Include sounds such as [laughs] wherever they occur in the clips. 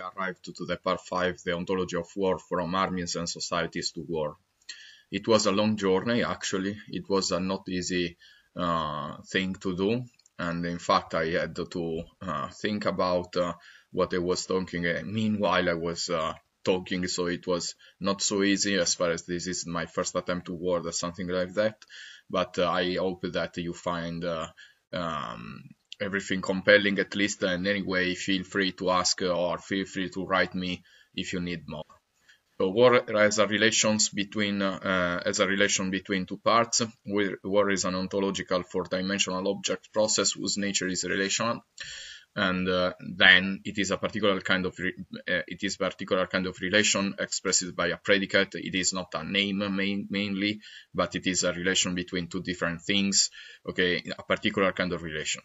arrived to the part 5, The Ontology of War, From Armies and Societies to War. It was a long journey, actually. It was a not easy uh, thing to do. And in fact, I had to uh, think about uh, what I was talking. Uh, meanwhile, I was uh, talking, so it was not so easy as far as this is my first attempt to word or something like that. But uh, I hope that you find um, everything compelling at least. And anyway, feel free to ask uh, or feel free to write me if you need more. So war as a relations between uh, as a relation between two parts. War is an ontological four-dimensional object process whose nature is relational, and uh, then it is a particular kind of uh, it is particular kind of relation expressed by a predicate. It is not a name main mainly, but it is a relation between two different things. Okay, a particular kind of relation.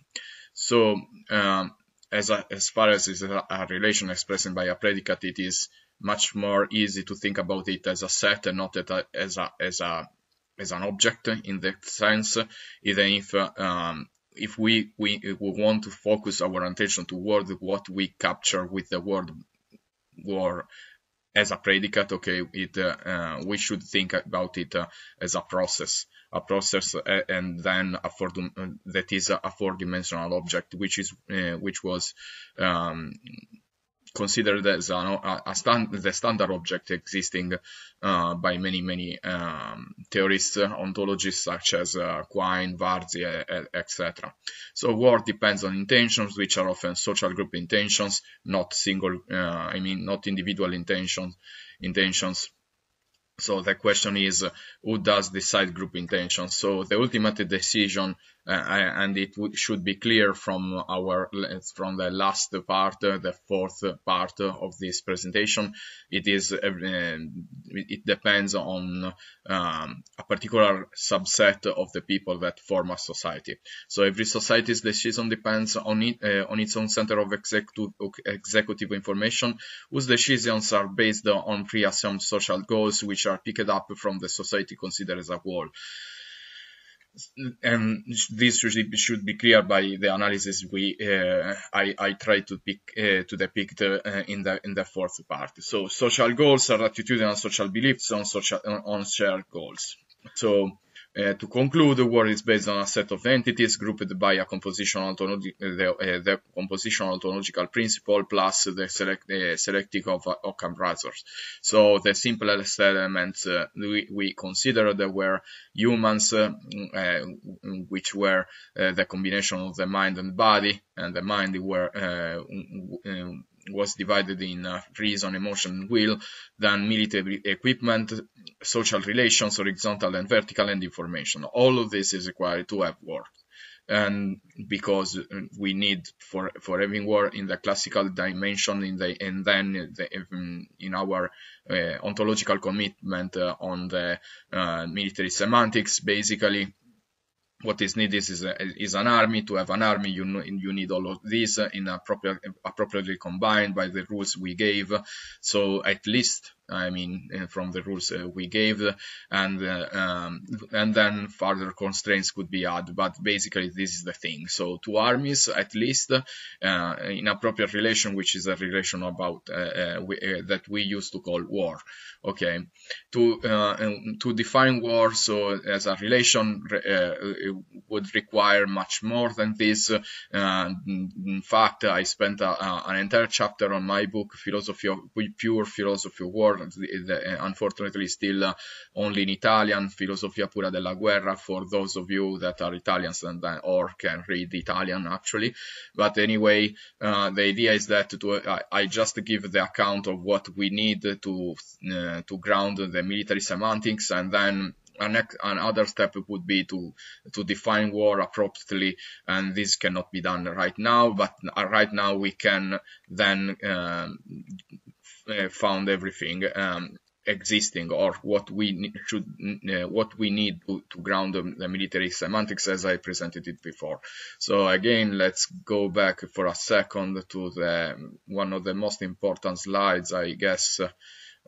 So um, as, a, as far as is a, a relation expressed by a predicate, it is much more easy to think about it as a set and not as a as a as an object in that sense, even if uh, um, if we, we, we want to focus our attention toward what we capture with the word war as a predicate, okay, it uh, uh, we should think about it uh, as a process a process and then a four that is a four-dimensional object, which is uh, which was um, considered as a, a stand, the standard object existing uh, by many, many um, theorists, ontologists such as uh, Quine, Varzi, etc. So war depends on intentions, which are often social group intentions, not single, uh, I mean, not individual intentions, intentions so the question is, who does decide group intention? So the ultimate decision uh, and it should be clear from our from the last part, uh, the fourth part of this presentation. It is uh, it depends on um, a particular subset of the people that form a society. So every society's decision depends on it on its own center of executive executive information, whose decisions are based on pre-assumed social goals, which are picked up from the society considered as a whole and this should be clear by the analysis we uh, I, I try to pick uh, to depict uh, in the in the fourth part. So social goals are attitudinal social beliefs on social on shared goals. So uh, to conclude, the world is based on a set of entities grouped by a compositional uh, the, uh, the compositional ontological principle plus the select, uh, selecting of uh, Occam So the simplest elements uh, we, we considered were humans, uh, mm, which were the combination of the mind and body, and the mind were was divided in uh, reason, emotion, will, then military equipment, social relations, horizontal and vertical, and information. All of this is required to have war. And because uh, we need for, for having war in the classical dimension, in the and then the, um, in our uh, ontological commitment uh, on the uh, military semantics, basically what is needed is, a, uh, is an army. To have an army, you, you need all of this in a appropriate, appropriately combined by the rules we gave. So at least I mean, uh, from the rules uh, we gave, and uh, um, and then further constraints could be added. But basically, this is the thing. So two armies at least in appropriate relation, which is a relation about we, that we used to call war. Okay, to um, to define war so as a relation would require much more than this. in fact, I spent a, a, an entire chapter on my book, philosophy of pure philosophy of war War, uh, unfortunately still uh, only in Italian, Filosofia pura della guerra, for those of you that are Italians and uh, or can read Italian actually. But anyway, the idea is that to, I just give the account of what we need to to ground the military semantics and then another step would be to to define war appropriately and this cannot be done right now but right now we can then um, uh, found everything um, existing or what we should uh, what we need to, to ground the, the, military semantics as I presented it before. So again, let's go back for a second to the one of the most important slides, I guess.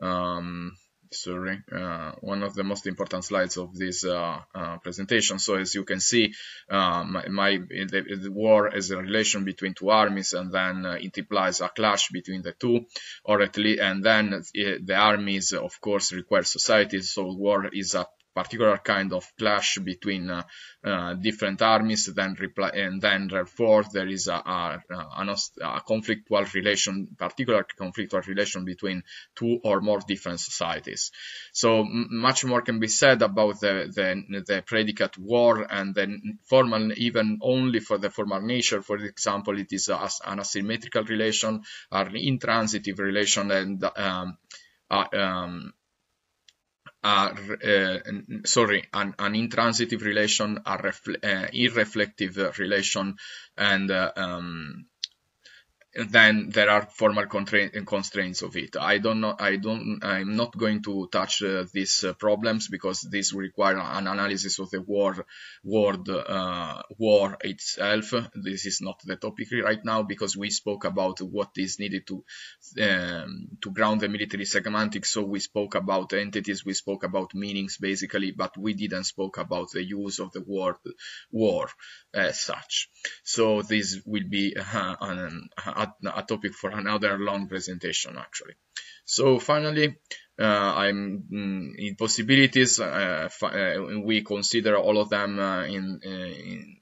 Um, sorry, uh, one of the most important slides of this uh, uh, presentation. So as you can see, uh, my, my the, the, war is a relation between two armies, and then uh, it implies a clash between the two, or at least, and then uh, the armies, of course, require societies. So war is a particular kind of clash between uh, uh, different armies, then reply, and then therefore there is a, a, a, a conflictual relation, particular conflictual relation between two or more different societies. So much more can be said about the, the, the predicate war and then formal, even only for the formal nature. For example, it is a, an asymmetrical relation, an intransitive relation, and um, uh, um, are, uh, sorry, an, an, intransitive relation, a refle- uh, irreflective relation, and uh, um, then there are formal constraints of it. I don't know. I don't. I'm not going to touch uh, these uh, problems because this require an analysis of the war, world uh, war itself. This is not the topic right now because we spoke about what is needed to um, to ground the military semantics. So we spoke about entities, we spoke about meanings basically, but we didn't spoke about the use of the word war as such. So this will be uh, an a, topic for another long presentation actually. So finally, uh, I'm mm, in possibilities, uh, uh, we consider all of them in, in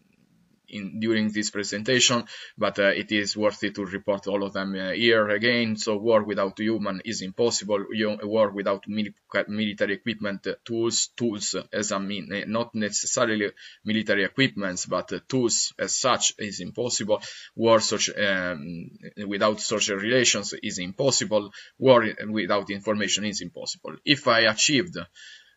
in, during this presentation, but uh, it is worth it to report all of them uh, here again. So war without human is impossible. War without military equipment, uh, tools, tools as I mean, eh, not necessarily military equipments, but tools as such is impossible. War such, um, without social relations is impossible. War without information is impossible. If I achieved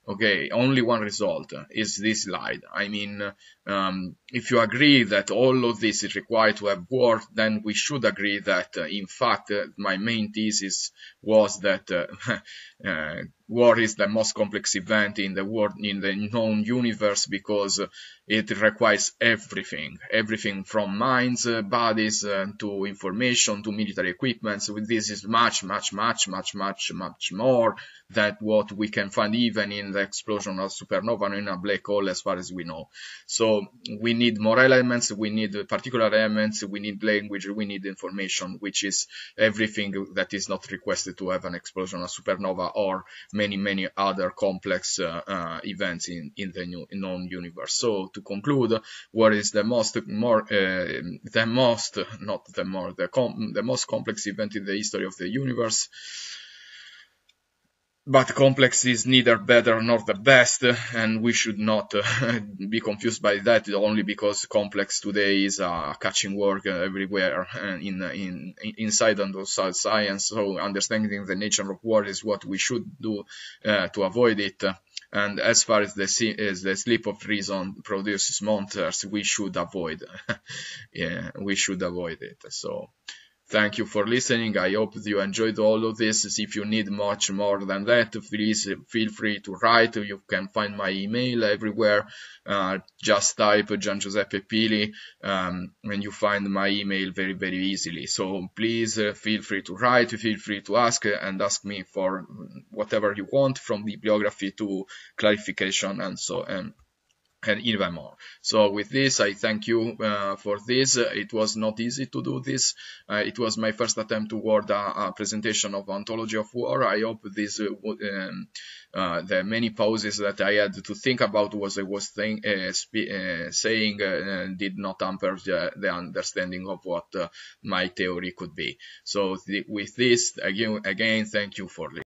okay only one result is this slide i mean um, if you agree that all of this is required to have war, then we should agree that, uh, in fact, uh, my main thesis was that uh, [laughs] uh war is the most complex event in the world, in the known universe, because uh, it requires everything, everything from minds, uh, bodies, to information, to military equipment. So this is much, much, much, much, much, much more than what we can find even in the explosion of supernova or in a black hole, as far as we know. So so we need more elements, we need particular elements, we need language, we need information, which is everything that is not requested to have an explosion, a supernova, or many, many other complex uh, uh, events in, in the known universe. So to conclude, what is the most, more, uh, the most, not the more, the, the most complex event in the history of the universe? but complex is neither better nor the best and we should not uh, [laughs] be confused by that only because complex today is a uh, catching work uh, everywhere in, in inside and outside science so understanding the nature of war is what we should do uh, to avoid it and as far as the, as the sleep of reason produces monsters we should avoid [laughs] yeah, we should avoid it so Thank you for listening. I hope you enjoyed all of this. If you need much more than that, please feel free to write. You can find my email everywhere. Uh, just type Gian Giuseppe Pili um, and you find my email very, very easily. So please uh, feel free to write, feel free to ask and ask me for whatever you want from bibliography to clarification and so on and even more. So with this, I thank you uh, for this. Uh, it was not easy to do this. Uh, it was my first attempt toward a, a presentation of ontology of war. I hope this, uh, um, uh, the many pauses that I had to think about what I was think, uh, saying did not hamper the, the, understanding of what my theory could be. So th with this, again, again, thank you for listening.